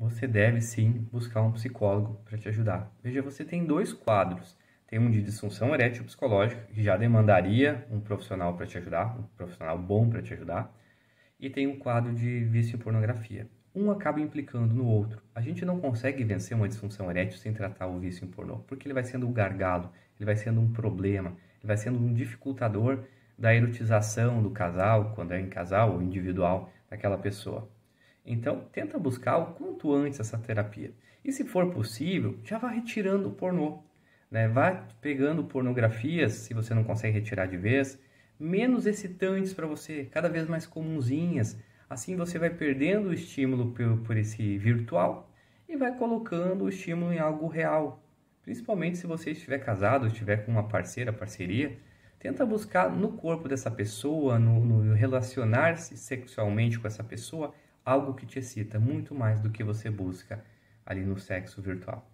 você deve sim buscar um psicólogo para te ajudar. Veja, você tem dois quadros. Tem um de disfunção erétil psicológica, que já demandaria um profissional para te ajudar, um profissional bom para te ajudar, e tem um quadro de vício em pornografia. Um acaba implicando no outro. A gente não consegue vencer uma disfunção erétil sem tratar o vício em pornô, porque ele vai sendo um gargalo, ele vai sendo um problema, ele vai sendo um dificultador da erotização do casal, quando é em casal ou individual, daquela pessoa. Então, tenta buscar o quanto antes essa terapia. E se for possível, já vá retirando o pornô. Né? Vá pegando pornografias, se você não consegue retirar de vez, menos excitantes para você, cada vez mais comunzinhas. Assim você vai perdendo o estímulo por, por esse virtual e vai colocando o estímulo em algo real. Principalmente se você estiver casado, estiver com uma parceira, parceria, tenta buscar no corpo dessa pessoa, no, no relacionar-se sexualmente com essa pessoa, algo que te excita muito mais do que você busca ali no sexo virtual.